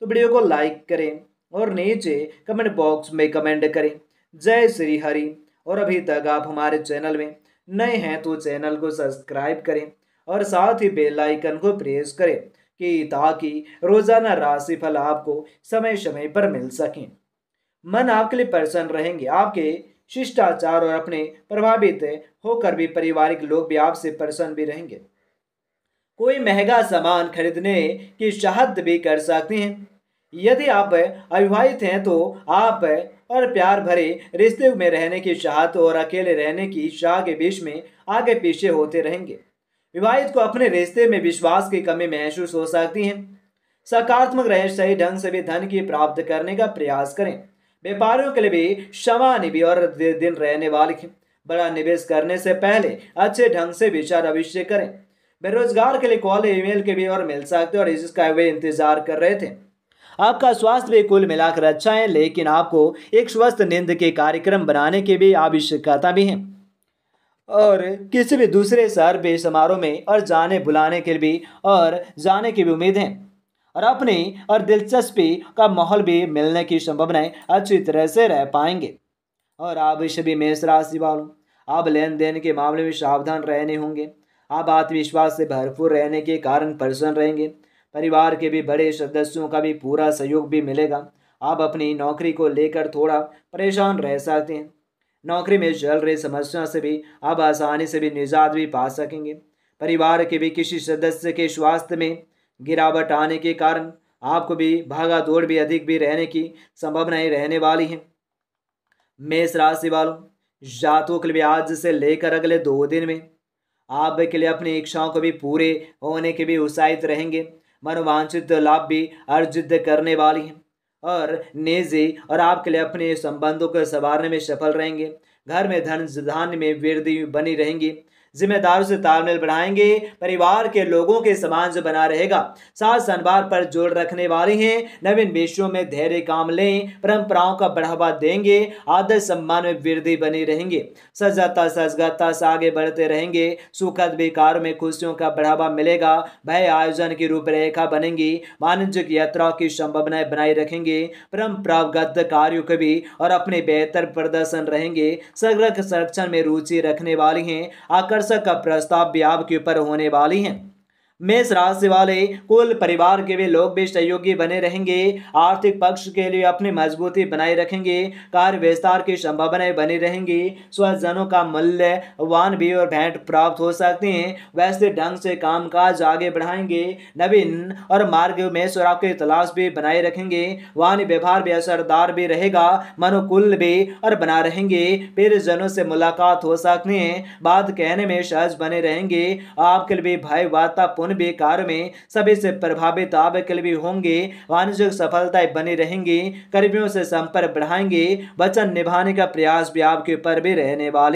तो वीडियो को लाइक करें और नीचे कमेंट बॉक्स में कमेंट करें जय श्री हरि और अभी तक आप हमारे चैनल में नए हैं तो चैनल को सब्सक्राइब करें और साथ ही बेल आइकन को प्रेस करें कि ताकि रोजाना राशिफल आपको समय समय पर मिल सकें मन आपके लिए प्रसन्न रहेंगे आपके शिष्टाचार और अपने प्रभावित होकर भी पारिवारिक लोग भी आपसे प्रसन्न भी रहेंगे कोई महंगा सामान खरीदने की चाहत भी कर सकती हैं यदि आप अविवाहित हैं तो आप और प्यार भरे रिश्ते में रहने की चाहत और अकेले रहने की इच्छा के बीच में आगे पीछे होते रहेंगे विवाहित को अपने रिश्ते में विश्वास की कमी महसूस हो सकती है सकारात्मक रहें सही ढंग से भी धन की प्राप्त करने का प्रयास करें व्यापारियों के लिए भी क्षमा निवि और दिन रहने वाले बड़ा निवेश करने से पहले अच्छे ढंग से विचार अवश्य करें बेरोजगार के लिए कॉल ईमेल के भी और मिल सकते और इसका वे इंतजार कर रहे थे आपका स्वास्थ्य भी कुल मिलाकर अच्छा है लेकिन आपको एक स्वस्थ नींद के कार्यक्रम बनाने की भी आवश्यकता भी है और किसी भी दूसरे शहर पे समारोह में और जाने बुलाने के भी और जाने की भी उम्मीद है और अपनी और दिलचस्पी का माहौल भी मिलने की संभावनाएं अच्छी तरह से रह पाएंगे और आप सभी मेष राशि वालों आप लेन देन के मामले में सावधान रहने होंगे आप आत्मविश्वास से भरपूर रहने के कारण प्रसन्न रहेंगे परिवार के भी बड़े सदस्यों का भी पूरा सहयोग भी मिलेगा आप अपनी नौकरी को लेकर थोड़ा परेशान रह सकते हैं नौकरी में चल रही समस्या से भी आप आसानी से भी निजात भी पा सकेंगे परिवार के भी किसी सदस्य के स्वास्थ्य में गिरावट आने के कारण आपको भी भागा दौड़ भी अधिक भी रहने की संभावनाएं रहने वाली हैं मेष राशि वालों जातों के लिए आज से लेकर अगले दो दिन में आप के लिए अपनी इच्छाओं को भी पूरे होने के भी उत्साहित रहेंगे मनोवांछित लाभ भी अर्जित करने वाली हैं और निजी और आपके लिए अपने संबंधों को संवारने में सफल रहेंगे घर में धन धान में वृद्धि बनी रहेंगी जिम्मेदारों से तालमेल बढ़ाएंगे परिवार के लोगों के समान जो बना रहेगा साथ शनिवार पर जोर रखने वाले हैं नवीन विषयों में धैर्य काम लें परंपराओं का बढ़ावा देंगे आदर सम्मान में वृद्धि बनी रहेंगे सजाता सजगता से आगे बढ़ते रहेंगे सुखद विकार में खुशियों का बढ़ावा मिलेगा भय आयोजन की रूपरेखा बनेंगी वाणिज्यिक यात्राओं की संभावनाएं बनाए रखेंगे परंपरागत कार्यो के भी और अपने बेहतर प्रदर्शन रहेंगे संरक्षण में रुचि रखने वाले हैं आकर्षण का प्रस्ताव भी आपके ऊपर होने वाली हैं मेष राशि वाले कुल परिवार के भी लोग भी सहयोगी बने रहेंगे आर्थिक पक्ष के लिए अपनी मजबूती बनाए रखेंगे कार्य विस्तार की संभावनाएं बनी रहेंगी स्वजनों का मूल्य वान भी और भेंट प्राप्त हो सकते हैं वैसे ढंग से कामकाज आगे बढ़ाएंगे नवीन और मार्ग में सुराग की तलाश भी बनाए रखेंगे वाहन व्यवहार भी असरदार भी रहेगा मनोकुल भी और बना रहेंगे फिर जनों से मुलाकात हो सकती है बात कहने में सहज बने रहेंगे आपके लिए भी भय वातापूर्ण उन बेकार में सभी से प्रभावित आप भी होंगे वाणिज्यिक सफलताएं बनी रहेंगी कर्मियों से संपर्क बढ़ाएंगे वचन निभाने का प्रयास भी आपके ऊपर भी रहने वाले